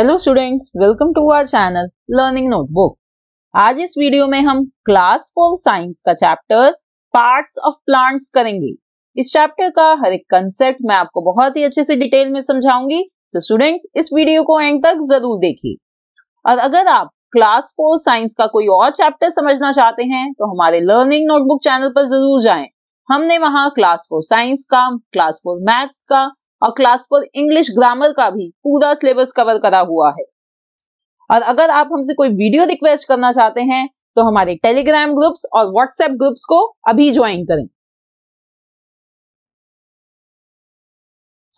Hello students welcome to our channel learning notebook आज इस video में हम क्लास फोर साइंस का चैप्टर पार्ट्स ऑफ प्लांट्स करेंगे इस चैप्टर का हर एक कंसेप्ट मैं आपको बहुत ही अच्छे से डिटेल में समझाऊंगी तो स्टूडेंट्स इस वीडियो को एंड तक जरूर देखिए और अगर आप क्लास फोर साइंस का कोई और चैप्टर समझना चाहते हैं तो हमारे लर्निंग नोटबुक चैनल पर जरूर जाए हमने वहां क्लास फोर साइंस का क्लास फोर मैथ्स का और क्लास फोर इंग्लिश ग्रामर का भी पूरा सिलेबस कवर करा हुआ है और अगर आप हमसे कोई वीडियो रिक्वेस्ट करना चाहते हैं तो हमारे टेलीग्राम ग्रुप्स और व्हाट्सएप ग्रुप्स को अभी ज्वाइन करें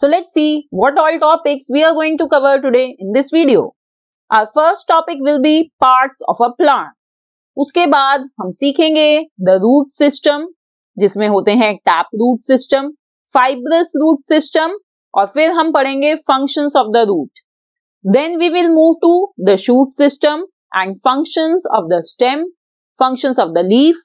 So let's see what all topics we are going to cover today in this video. Our first topic will be parts of a plant. उसके बाद हम सीखेंगे द रूट सिस्टम जिसमें होते हैं tap root system fibrous root system और फिर हम पढ़ेंगे function of the root then we will move to the shoot system and function of the stem function of the leaf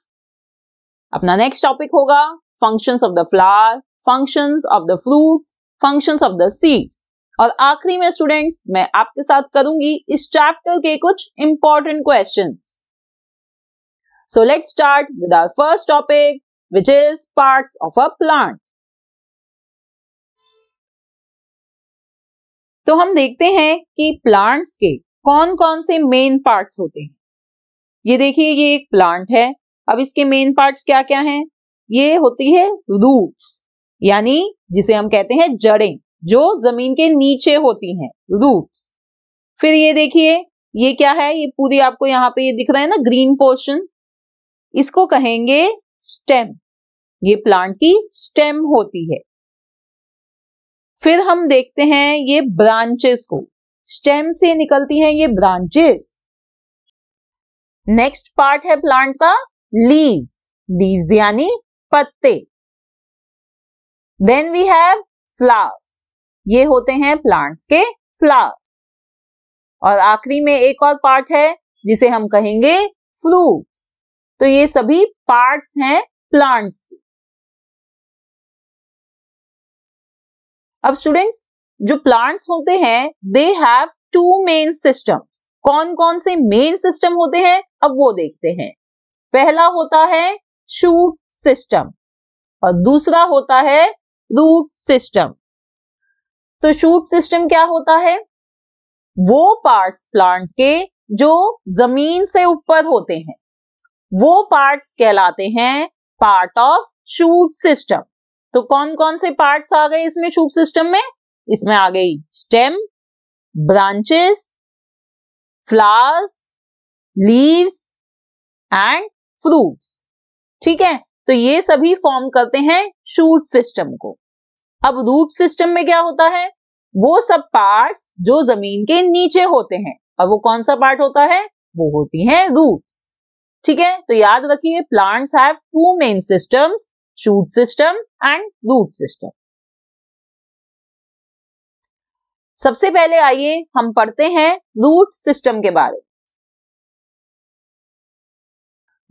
अपना नेक्स्ट टॉपिक होगा function of the flower function of the fruits function of the seeds और आखिरी में students मैं आपके साथ करूंगी इस चैप्टर के कुछ important question so let start with our first topic which is part of a plant तो हम देखते हैं कि प्लांट्स के कौन कौन से मेन पार्ट्स होते हैं ये देखिए ये एक प्लांट है अब इसके मेन पार्ट्स क्या क्या हैं ये होती है रूट्स यानी जिसे हम कहते हैं जड़ें जो जमीन के नीचे होती हैं रूट्स फिर ये देखिए ये क्या है ये पूरी आपको यहाँ पे ये दिख रहा है ना ग्रीन पोर्शन इसको कहेंगे स्टेम ये प्लांट की स्टेम होती है फिर हम देखते हैं ये ब्रांचेस को स्टेम से निकलती हैं ये ब्रांचेस नेक्स्ट पार्ट है प्लांट का लीव्स लीव्स यानी पत्ते देन वी हैव फ्लावर्स ये होते हैं प्लांट्स के फ्लावर्स और आखिरी में एक और पार्ट है जिसे हम कहेंगे फ्रूट्स तो ये सभी पार्ट्स हैं प्लांट्स के अब स्टूडेंट्स जो प्लांट्स होते हैं they have two main systems कौन कौन से मेन सिस्टम होते हैं अब वो देखते हैं पहला होता है शूट सिस्टम और दूसरा होता है रूट सिस्टम तो शूट सिस्टम क्या होता है वो पार्ट्स प्लांट के जो जमीन से ऊपर होते हैं वो पार्ट्स कहलाते हैं पार्ट ऑफ शूट सिस्टम तो कौन कौन से पार्ट्स आ गए इसमें शूट सिस्टम में इसमें आ गई stem branches flowers leaves and fruits ठीक है तो ये सभी फॉर्म करते हैं शूट सिस्टम को अब रूट सिस्टम में क्या होता है वो सब पार्ट्स जो जमीन के नीचे होते हैं और वो कौन सा पार्ट होता है वो होती है रूट्स ठीक है तो याद रखिए plants have two main systems shoot system and root system. सबसे पहले आइए हम पढ़ते हैं रूट सिस्टम के बारे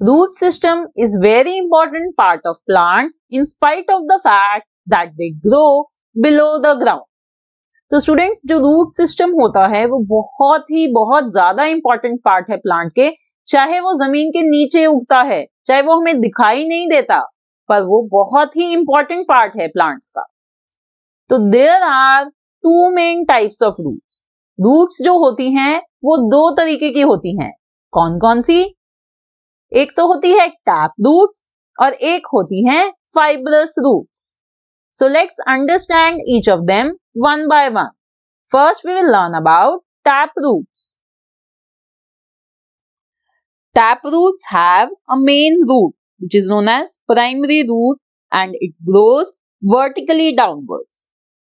root system is very important part of plant in spite of the fact that they grow below the ground तो students जो रूट सिस्टम होता है वो बहुत ही बहुत ज्यादा इंपॉर्टेंट पार्ट है प्लांट के चाहे वो जमीन के नीचे उगता है चाहे वो हमें दिखाई नहीं देता पर वो बहुत ही इंपॉर्टेंट पार्ट है प्लांट्स का तो there are two main types of roots roots जो होती हैं वो दो तरीके की होती हैं कौन कौन सी एक तो होती है टैप रूट्स और एक होती है fibrous roots so let's understand each of them one by one first we will learn about tap roots tap roots have a main root which is known as primary root and it grows vertically downwards.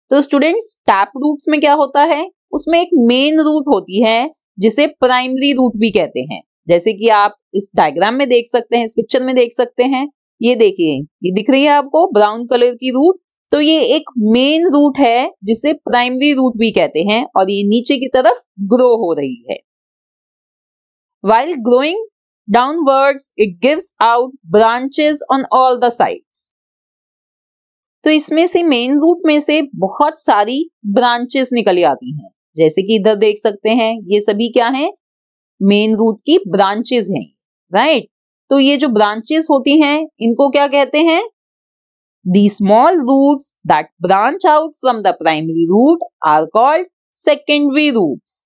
तो students tap roots में क्या होता है उसमें एक main root होती है जिसे प्राइमरी रूट भी कहते हैं जैसे कि आप इस डायग्राम में देख सकते हैं इस पिक्चर में देख सकते हैं ये देखिए ये दिख रही है आपको ब्राउन कलर की रूट तो ये एक मेन रूट है जिसे प्राइमरी रूट भी कहते हैं और ये नीचे की तरफ ग्रो हो रही है while growing downwards it gives out branches on all the sides तो इसमें से मेन रूट में से बहुत सारी ब्रांचेस निकल आती हैं जैसे कि इधर देख सकते हैं ये सभी क्या है मेन रूट की ब्रांचेस हैं राइट तो ये जो ब्रांचेस होती हैं इनको क्या कहते हैं the small roots that branch out from the primary root are called secondary roots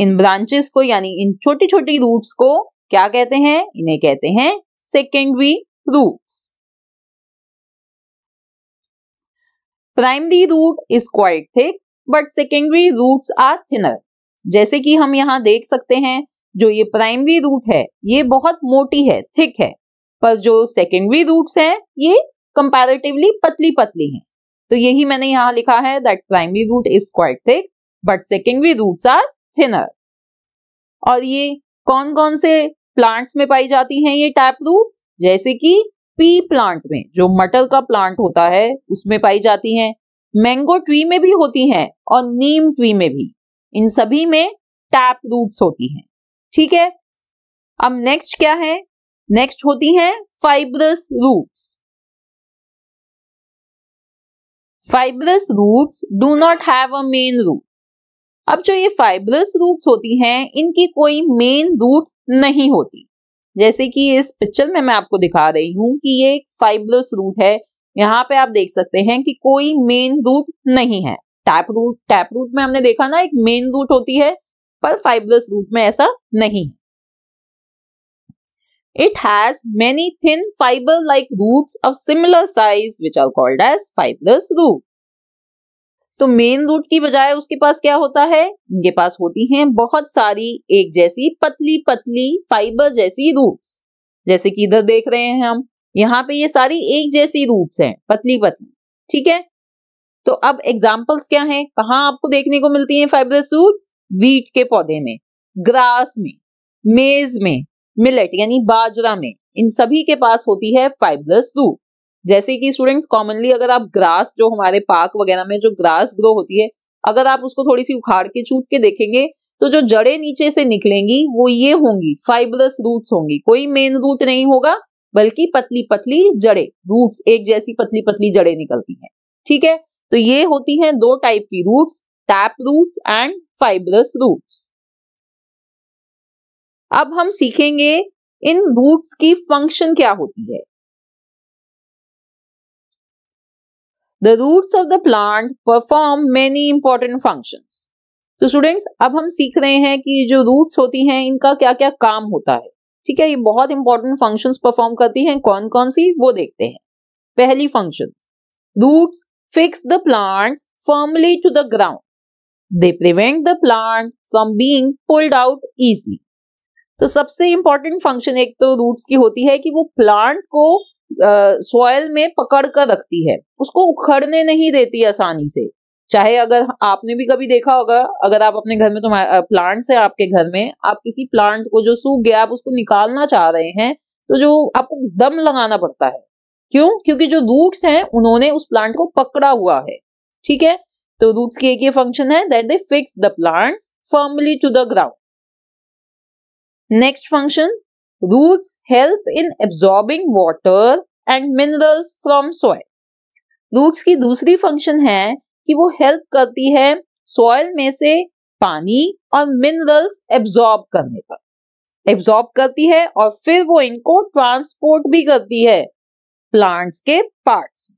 इन ब्रांचेस को यानी इन छोटी छोटी रूट्स को क्या कहते हैं इन्हें कहते हैं secondary roots primary root is quite thick but secondary roots are thinner जैसे कि हम यहाँ देख सकते हैं जो ये प्राइमरी रूट है ये बहुत मोटी है थिक है पर जो सेकेंडरी रूट्स है ये कंपेरेटिवली पतली पतली हैं तो यही मैंने यहां लिखा है that primary root is quite thick but secondary roots are thinner और ये कौन कौन से प्लांट्स में पाई जाती हैं ये टैप रूट्स जैसे कि पी प्लांट में जो मटर का प्लांट होता है उसमें पाई जाती हैं मैंगो ट्री में भी होती हैं और नीम ट्री में भी इन सभी में टैप रूट्स होती हैं ठीक है अब नेक्स्ट क्या है नेक्स्ट होती हैं fibrous roots fibrous roots do not have a main root अब जो ये फाइब्रस रूट्स होती हैं इनकी कोई मेन रूट नहीं होती जैसे कि इस पिक्चर में मैं आपको दिखा रही हूँ कि ये एक फाइब्रस रूट है यहाँ पे आप देख सकते हैं कि कोई मेन रूट नहीं है टैप रूट टैप रूट में हमने देखा ना एक मेन रूट होती है पर फाइब्रस रूट में ऐसा नहीं है it has many thin fiber like roots of similar size which are called as fibrous root तो मेन रूट की बजाय उसके पास क्या होता है इनके पास होती हैं बहुत सारी एक जैसी पतली पतली फाइबर जैसी रूट्स जैसे कि इधर देख रहे हैं हम यहाँ पे ये सारी एक जैसी रूट्स हैं पतली पतली ठीक है तो अब एग्जाम्पल्स क्या हैं कहाँ आपको देखने को मिलती हैं फाइबरस रूट्स वीट के पौधे में ग्रास में मेज में मिलेट यानी बाजरा में इन सभी के पास होती है फाइबरस रूट जैसे कि स्टूडेंट्स कॉमनली अगर आप ग्रास जो हमारे पार्क वगैरह में जो ग्रास ग्रो होती है अगर आप उसको थोड़ी सी उखाड़ के छूट के देखेंगे तो जो जड़े नीचे से निकलेंगी वो ये होंगी फाइबरस रूट्स होंगी कोई मेन रूट नहीं होगा बल्कि पतली पतली जड़े रूट्स एक जैसी पतली पतली जड़े निकलती हैं ठीक है तो ये होती हैं दो टाइप की roots tap roots and fibrous roots अब हम सीखेंगे इन रूट्स की फंक्शन क्या होती है the roots of the plant perform many important functions तो स्टूडेंट्स अब हम सीख रहे हैं कि जो रूट्स होती हैं इनका क्या क्या काम होता है ठीक है ये बहुत इंपॉर्टेंट फंक्शंस परफॉर्म करती हैं कौन कौन सी वो देखते हैं पहली function roots fix the plants firmly to the ground they prevent the plant from being pulled out easily तो सबसे इंपॉर्टेंट फंक्शन एक तो रूट्स की होती है कि वो प्लांट को सॉयल में पकड़ कर रखती है उसको उखड़ने नहीं देती आसानी से चाहे अगर आपने भी कभी देखा होगा अगर आप अपने घर में तुम्हारे प्लांट्स है आपके घर में आप किसी प्लांट को जो सूख गया आप उसको निकालना चाह रहे हैं तो जो आपको दम लगाना पड़ता है क्यों क्योंकि जो रूट्स हैं उन्होंने उस प्लांट को पकड़ा हुआ है ठीक है तो रूट्स की एक ये फंक्शन है that they fix the plants firmly to the ground next function Roots help in absorbing water and minerals from soil. Roots की दूसरी फंक्शन है कि वो हेल्प करती है सॉइल में से पानी और मिनरल्स एब्जॉर्ब करने पर एब्जॉर्ब करती है और फिर वो इनको ट्रांसपोर्ट भी करती है प्लांट्स के पार्ट्स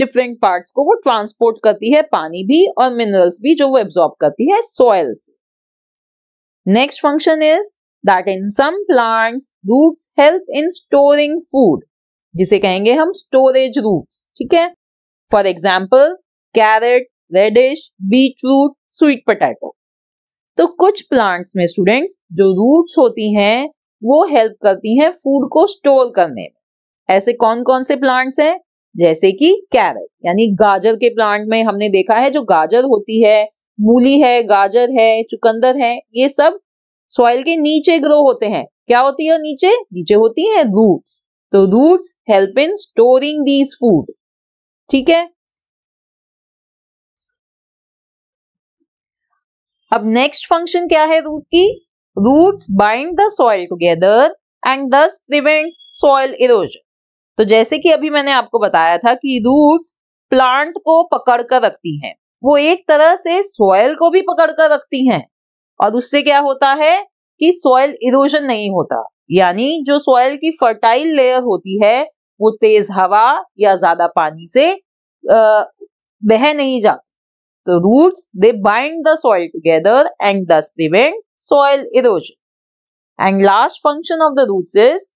डिफरेंट पार्ट्स को वो ट्रांसपोर्ट करती है पानी भी और मिनरल्स भी जो वो एब्जॉर्ब करती है सॉइल से next function is that in some plants roots help in storing food जिसे कहेंगे हम स्टोरेज roots ठीक है for example carrot radish beet root sweet potato तो कुछ प्लांट्स में स्टूडेंट्स जो रूट्स होती हैं वो हेल्प करती हैं फूड को स्टोर करने में ऐसे कौन कौन से प्लांट्स हैं जैसे कि कैरेट यानी गाजर के प्लांट में हमने देखा है जो गाजर होती है मूली है गाजर है चुकंदर है ये सब सॉइल के नीचे ग्रो होते हैं क्या होती है नीचे नीचे होती है रूट्स तो roots help in storing these food ठीक है अब नेक्स्ट फंक्शन क्या है रूट की roots bind the soil together and thus prevent soil erosion तो जैसे कि अभी मैंने आपको बताया था कि रूट्स प्लांट को पकड़ कर रखती हैं वो एक तरह से सॉइल को भी पकड़ कर रखती हैं और उससे क्या होता है कि सॉयल इरोजन नहीं होता यानी जो सॉयल की फर्टाइल लेयर होती है वो तेज हवा या ज्यादा पानी से बह नहीं जाती तो roots they bind the soil together and thus prevent soil erosion and last function of the roots is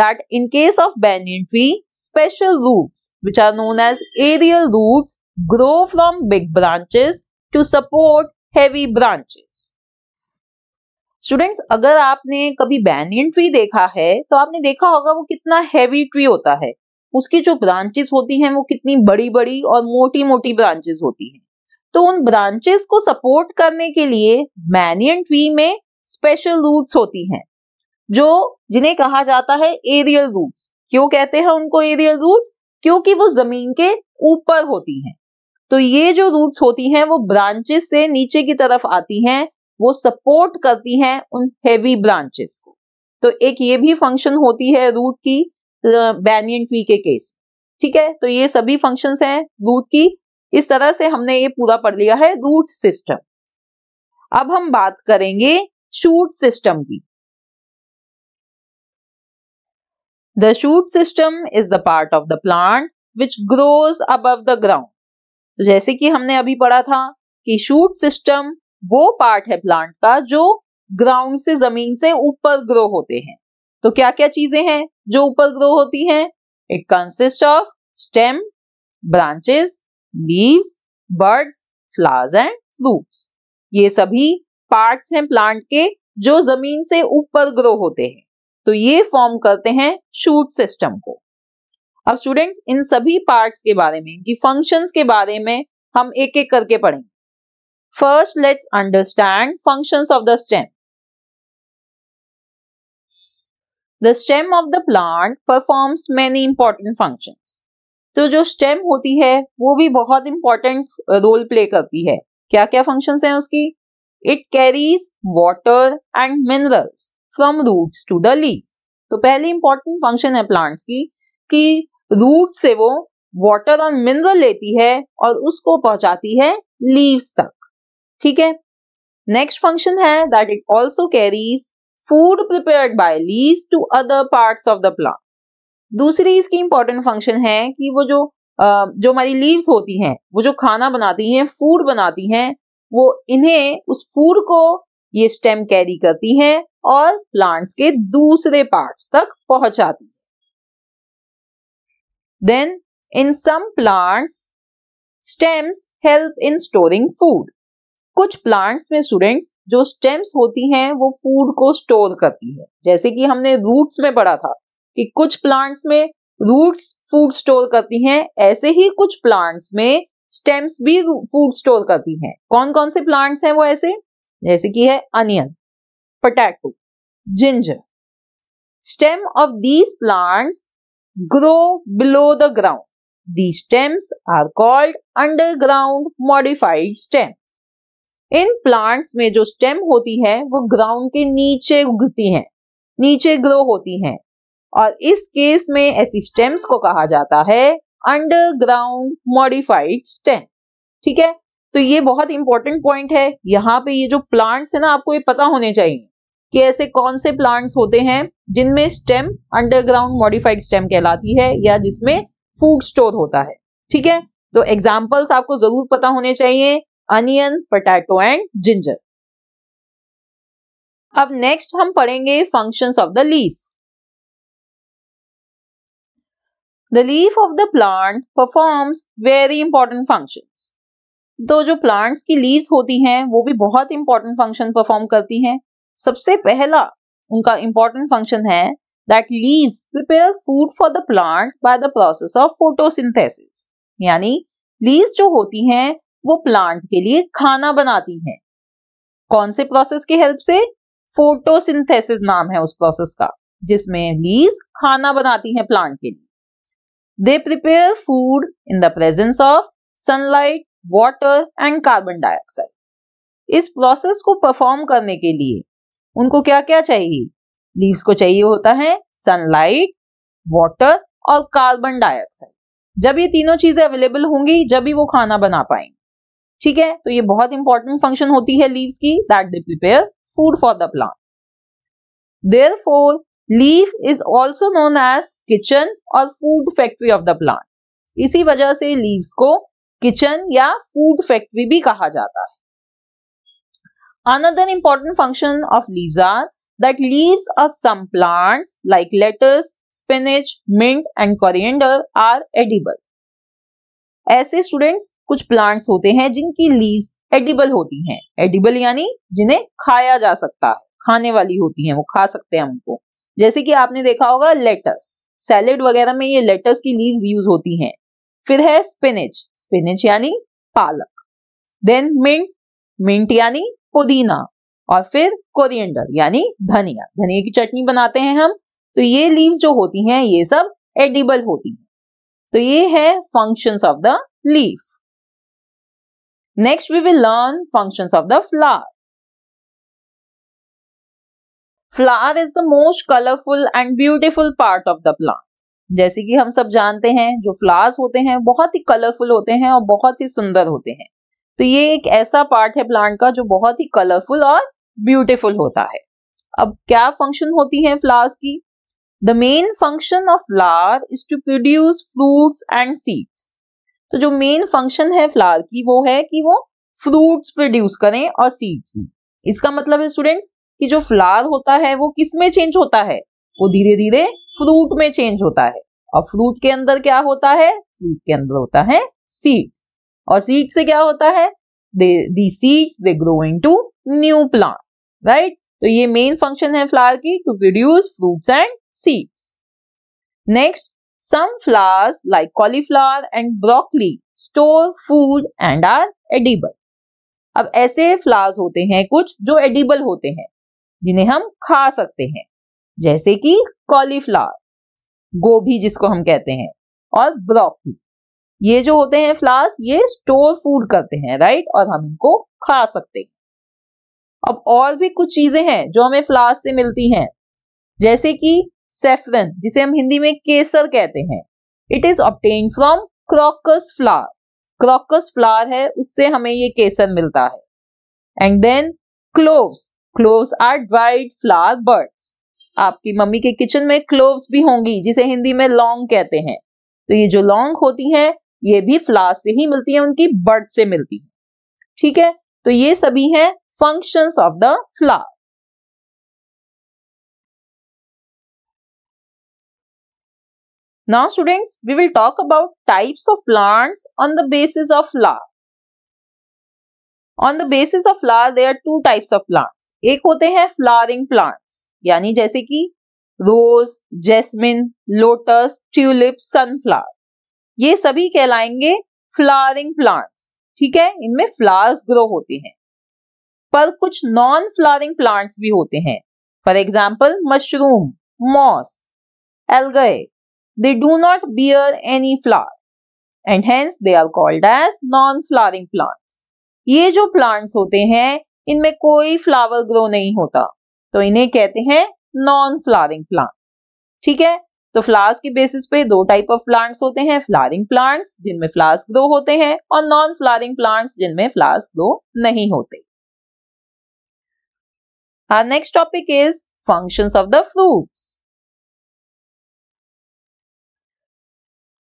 that in case of banyan tree, special roots, which are known as aerial roots, grow from big branches to support heavy branches. Students अगर आपने कभी banyan tree देखा है तो आपने देखा होगा वो कितना हैवी ट्री होता है उसकी जो ब्रांचेस होती हैं वो कितनी बड़ी बड़ी और मोटी मोटी ब्रांचेस होती हैं तो उन ब्रांचेस को सपोर्ट करने के लिए मैनियन ट्री में स्पेशल रूट्स होती हैं जो जिन्हें कहा जाता है एरियल रूट्स क्यों कहते हैं उनको एरियल रूट्स क्योंकि वो जमीन के ऊपर होती हैं तो ये जो रूट्स होती हैं वो ब्रांचेस से नीचे की तरफ आती हैं वो सपोर्ट करती हैं उन हेवी ब्रांचेस को तो एक ये भी फंक्शन होती है रूट की बैनियन ट्री के केस ठीक है तो ये सभी फंक्शंस हैं रूट की इस तरह से हमने ये पूरा पढ़ लिया है रूट सिस्टम अब हम बात करेंगे शूट सिस्टम की the shoot system is the part of the plant which grows above the ground तो जैसे कि हमने अभी पढ़ा था कि शूट सिस्टम वो पार्ट है प्लांट का जो ग्राउंड से जमीन से ऊपर ग्रो होते हैं तो क्या क्या चीजें हैं जो ऊपर ग्रो होती हैं it consist of stem branches leaves buds flowers and fruits ये सभी पार्ट्स हैं प्लांट के जो जमीन से ऊपर ग्रो होते हैं तो ये फॉर्म करते हैं शूट सिस्टम को अब स्टूडेंट्स इन सभी पार्ट्स के बारे में इनकी फंक्शंस के बारे में हम एक एक करके पढ़ेंगे First, let's understand functions of the stem. The stem of the plant performs many important functions. तो जो stem होती है वो भी बहुत important role play करती है क्या क्या functions हैं उसकी It carries water and minerals from roots to the leaves. तो पहली important function है plants की कि root से वो water और mineral लेती है और उसको पहुंचाती है leaves तक ठीक है नेक्स्ट फंक्शन है that it also carries food prepare by leaves to other part of the plant दूसरी इसकी इंपॉर्टेंट फंक्शन है कि वो जो आ, जो हमारी लीव्स होती हैं वो जो खाना बनाती हैं फूड बनाती हैं वो इन्हें उस फूड को ये स्टेम कैरी करती हैं और प्लांट्स के दूसरे पार्ट्स तक पहुंचाती है then in some plants stems help in storing food कुछ प्लांट्स में स्टूडेंट्स जो स्टेम्स होती हैं वो फूड को स्टोर करती है जैसे कि हमने रूट्स में पढ़ा था कि कुछ प्लांट्स में रूट्स फूड स्टोर करती हैं ऐसे ही कुछ प्लांट्स में स्टेम्स भी फूड स्टोर करती हैं कौन कौन से प्लांट्स हैं वो ऐसे जैसे कि है onion potato ginger stem of these plants grow below the ground the stems are called underground modified stem इन प्लांट्स में जो स्टेम होती है वो ग्राउंड के नीचे उगती हैं नीचे ग्रो होती हैं और इस केस में ऐसी स्टेम्स को कहा जाता है अंडरग्राउंड मॉडिफाइड स्टेम ठीक है तो ये बहुत इंपॉर्टेंट पॉइंट है यहाँ पे ये जो प्लांट्स है ना आपको ये पता होने चाहिए कि ऐसे कौन से प्लांट्स होते हैं जिनमें स्टेम अंडरग्राउंड मॉडिफाइड स्टेम कहलाती है या जिसमें फूड स्टोर होता है ठीक है तो एग्जाम्पल्स आपको जरूर पता होने चाहिए अनियन पोटैटो एंड जिंजर अब नेक्स्ट हम पढ़ेंगे functions of the leaf the leaf of the plant performs very important functions तो जो प्लांट्स की लीव्स होती हैं वो भी बहुत इंपॉर्टेंट फंक्शन परफॉर्म करती हैं सबसे पहला उनका इंपॉर्टेंट फंक्शन है that leaves prepare food for the plant by the process of photosynthesis यानी लीव्स जो होती हैं वो प्लांट के लिए खाना बनाती हैं कौन से प्रोसेस की हेल्प से फोटोसिंथेसिस नाम है उस प्रोसेस का जिसमें लीज खाना बनाती हैं प्लांट के लिए they prepare food in the presence of sunlight water and carbon dioxide इस प्रोसेस को परफॉर्म करने के लिए उनको क्या क्या चाहिए लीव्स को चाहिए होता है सनलाइट वाटर और कार्बन डाइऑक्साइड जब ये तीनों चीजें अवेलेबल होंगी जब ही वो खाना बना पाएंगे ठीक है तो ये बहुत इंपॉर्टेंट फंक्शन होती है लीव्स की that they prepare food for the plant therefore leaf is also known as kitchen और food factory of the plant इसी वजह से लीव्स को किचन या फूड फैक्ट्री भी कहा जाता है another important function of leaves are that leaves of some plants like lettuce spinach, mint and coriander are edible ऐसे स्टूडेंट्स कुछ प्लांट्स होते हैं जिनकी लीव्स एडिबल होती हैं एडिबल यानी जिन्हें खाया जा सकता है खाने वाली होती हैं वो खा सकते हैं हमको जैसे कि आपने देखा होगा लेटस सैलेड वगैरह में ये लेटस की लीव्स यूज होती हैं फिर है स्पिनिच स्पिनिच यानी पालक देन मिंट मिंट यानी पुदीना और फिर कोरिएंडर यानी धनिया धनिया की चटनी बनाते हैं हम तो ये लीव्स जो होती हैं ये सब एडिबल होती हैं तो ये है functions of the leaf next we will learn functions of the flower flower is the most colourful and beautiful part of the plant जैसे कि हम सब जानते हैं जो फ्लावर्स होते हैं बहुत ही कलरफुल होते हैं और बहुत ही सुंदर होते हैं तो ये एक ऐसा पार्ट है प्लांट का जो बहुत ही कलरफुल और ब्यूटिफुल होता है अब क्या फंक्शन होती है फ्लावर्स की the main function of flower is to produce fruits and seeds तो जो मेन फंक्शन है फ्लावर की वो है कि वो फ्रूट्स प्रोड्यूस करें और सीड्स भी इसका मतलब है स्टूडेंट्स कि जो फ्लावर होता है वो किस में चेंज होता है वो धीरे धीरे फ्रूट में चेंज होता है और फ्रूट के अंदर क्या होता है फ्रूट के अंदर होता है सीड्स और सीड से क्या होता है the seeds they grow in to new plant right तो ये मेन फंक्शन है फ्लावर की to produce fruits and seeds. Next, some flowers like cauliflower and broccoli store food and are edible. अब ऐसे फ्लावर्स होते हैं कुछ जो एडिबल होते हैं जिन्हें हम खा सकते हैं जैसे कि कॉलीफ्लावर गोभी जिसको हम कहते हैं और ब्रोकली ये जो होते हैं फ्लावर्स ये स्टोर फूड करते हैं राइट और हम इनको खा सकते हैं अब और भी कुछ चीजें हैं जो हमें फ्लावर्स से मिलती हैं जैसे कि सेफरन जिसे हम हिंदी में केसर कहते हैं it is obtained from crocus flower crocus flower है उससे हमें ये केसर मिलता है and then cloves cloves are dried flower buds आपकी मम्मी के किचन में क्लोव्स भी होंगी जिसे हिंदी में लौंग कहते हैं तो ये जो लौंग होती है ये भी फ्लावर से ही मिलती है उनकी बर्ड से मिलती है ठीक है तो ये सभी हैं functions of the flower Now students, we will talk about types of plants on the basis of law. On the basis of flower they are two types of plants एक होते हैं फ्लावरिंग प्लांट्स यानी जैसे कि rose jasmine lotus tulip sunflower ये सभी कहलाएंगे flowering plants ठीक है इनमें फ्लावर्स ग्रो होते हैं पर कुछ नॉन फ्लावरिंग प्लांट्स भी होते हैं for example mushroom moss algae They do not bear any flower and hence they are called as non-flowering plants. ye jo plants hote hain inme koi flower grow nahi hota to inhe kehte hain non-flowering plant. theek hai तो flowers के basis पे दो type of plants होते हैं flowering plants जिनमें flowers grow होते हैं और नॉन फ्लावरिंग प्लांट्स जिनमें फ्लावर्स ग्रो नहीं होते next topic is functions of the fruits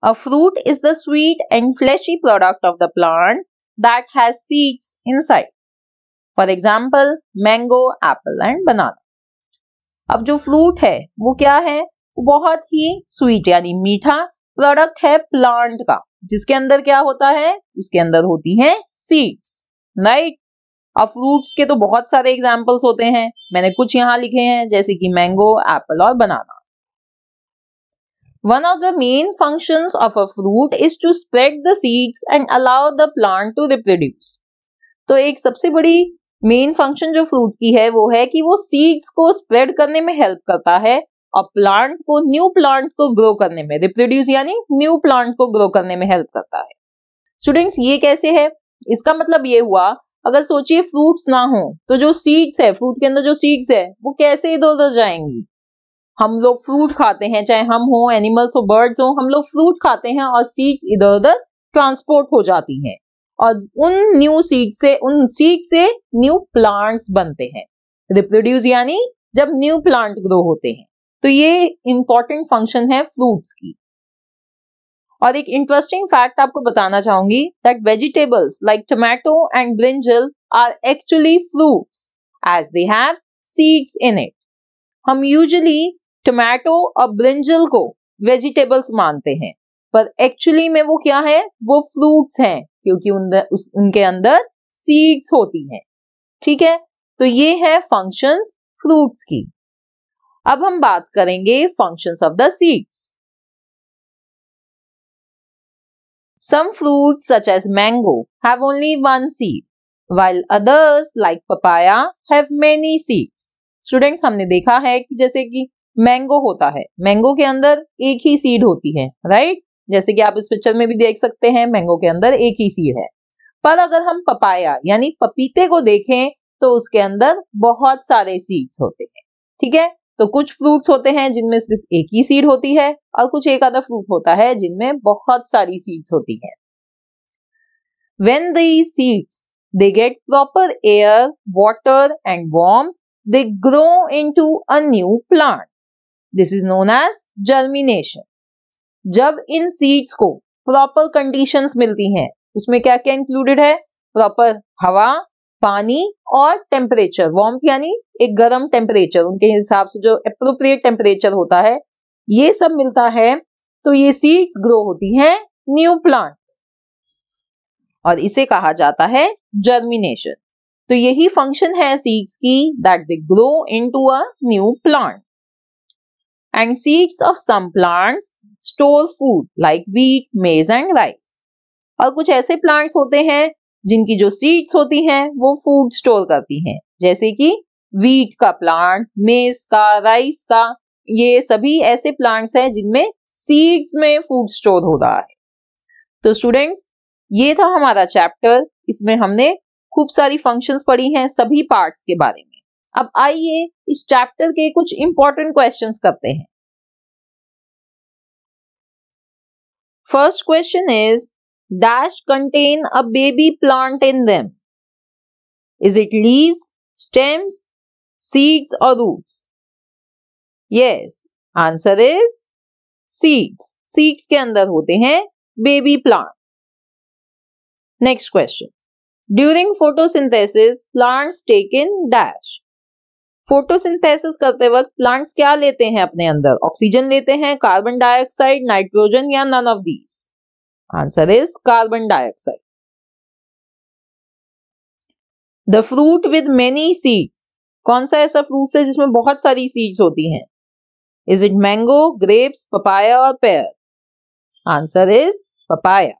A fruit is the sweet and fleshy product of the plant that has seeds inside. For example mango apple and banana अब जो fruit है वो क्या है वो बहुत ही स्वीट यानी मीठा प्रोडक्ट है प्लांट का जिसके अंदर क्या होता है उसके अंदर होती है सीड्स राइट अब फ्रूट्स के तो बहुत सारे एग्जाम्पल्स होते हैं मैंने कुछ यहाँ लिखे हैं जैसे कि मैंगो एप्पल और बनाना One of the main functions of a fruit is to spread the seeds and allow the plant to reproduce. तो एक सबसे बड़ी मेन फंक्शन जो फ्रूट की है वो है कि वो सीड्स को स्प्रेड करने में हेल्प करता है और प्लांट को न्यू प्लांट को ग्रो करने में रिप्रोड्यूस यानी न्यू प्लांट को ग्रो करने में हेल्प करता है स्टूडेंट्स ये कैसे है इसका मतलब ये हुआ अगर सोचिए फ्रूट्स ना हो तो जो सीड्स है फ्रूट के अंदर जो सीड्स है वो कैसे इधर उधर जाएंगी हम लोग फ्रूट खाते हैं चाहे हम हो एनिमल्स हो बर्ड्स हो हम लोग फ्रूट खाते हैं और सीड्स इधर उधर ट्रांसपोर्ट हो जाती हैं और उन न्यू सीड से उन सीड से न्यू प्लांट्स बनते हैं रिप्रोड्यूस यानी जब न्यू प्लांट ग्रो होते हैं तो ये इंपॉर्टेंट फंक्शन है फ्रूट्स की और एक इंटरेस्टिंग फैक्ट आपको बताना चाहूंगी that vegetables like tomato and brinjal are actually fruits as they have seeds in it हम यूजली टोमेटो और ब्रिंजल को वेजिटेबल्स मानते हैं पर एक्चुअली में वो क्या है वो फ्रूट्स हैं क्योंकि उन, उस, उनके अंदर सीड्स होती हैं ठीक है तो ये है फंक्शंस फ्रूट्स की अब हम बात करेंगे functions of the seeds some fruits such as mango have only one seed while others like papaya have many seeds students हमने देखा है कि जैसे कि मैंगो होता है मैंगो के अंदर एक ही सीड होती है राइट जैसे कि आप इस पिक्चर में भी देख सकते हैं मैंगो के अंदर एक ही सीड है पर अगर हम पपाया यानी पपीते को देखें तो उसके अंदर बहुत सारे सीड्स होते हैं ठीक है तो कुछ फ्रूट्स होते हैं जिनमें सिर्फ एक ही सीड होती है और कुछ एक आधा फ्रूट होता है जिनमें बहुत सारी सीड्स होती हैं the seeds they get proper air water and warm they grow in into a new plant this is known as germination जब इन सीड्स को प्रॉपर कंडीशंस मिलती हैं उसमें क्या क्या इंक्लूडेड है प्रॉपर हवा पानी और टेम्परेचर वॉर्म यानी एक गर्म टेम्परेचर उनके हिसाब से जो अप्रोप्रिएट टेम्परेचर होता है ये सब मिलता है तो ये सीड्स ग्रो होती हैं न्यू प्लांट और इसे कहा जाता है जर्मिनेशन तो यही फंक्शन है सीड्स की that they grow into a new plant and seeds of some plants store food like wheat, maize and rice. और कुछ ऐसे प्लांट्स होते हैं जिनकी जो सीड्स होती हैं वो फूड स्टोर करती हैं जैसे कि वीट का प्लांट मेज का राइस का ये सभी ऐसे प्लांट्स हैं जिनमें सीड्स में फूड स्टोर हो रहा है तो स्टूडेंट्स ये था हमारा चैप्टर इसमें हमने खूब सारी फंक्शंस पढ़ी हैं सभी पार्ट्स के बारे में अब आइए इस चैप्टर के कुछ इंपॉर्टेंट क्वेश्चन करते हैं first question is dash contain a baby plant in them is it leaves stems seeds और roots yes answer is seeds seeds के अंदर होते हैं baby plant next question during photosynthesis plants take in dash photosynthesis करते वक्त plants क्या लेते हैं अपने अंदर ऑक्सीजन लेते हैं कार्बन डाइऑक्साइड नाइट्रोजन या none of these answer is carbon dioxide the fruit with many seeds कौन सा ऐसा फ्रूट है जिसमें बहुत सारी सीड्स होती हैं is it mango grapes papaya और pear answer is papaya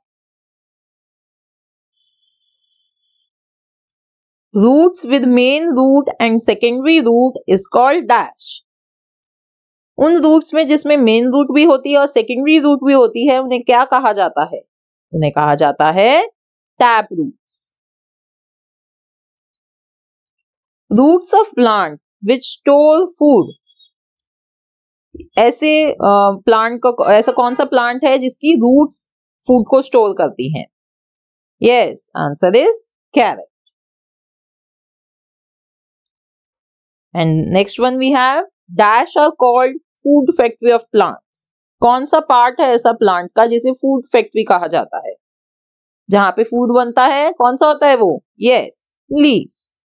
Roots with main root and secondary root is called dash. उन रूट्स में जिसमें मेन रूट भी होती है और सेकेंडरी रूट भी होती है उन्हें क्या कहा जाता है उन्हें कहा जाता है tap roots roots of plant which store food ऐसे प्लांट का ऐसा कौन सा प्लांट है जिसकी रूट्स फूड को स्टोर करती हैं yes answer is carrot and next one we have dash are called food factory of plants कौन सा पार्ट है ऐसा प्लांट का जिसे फूड फैक्ट्री कहा जाता है जहां पे फूड बनता है कौन सा होता है वो यस लीव्स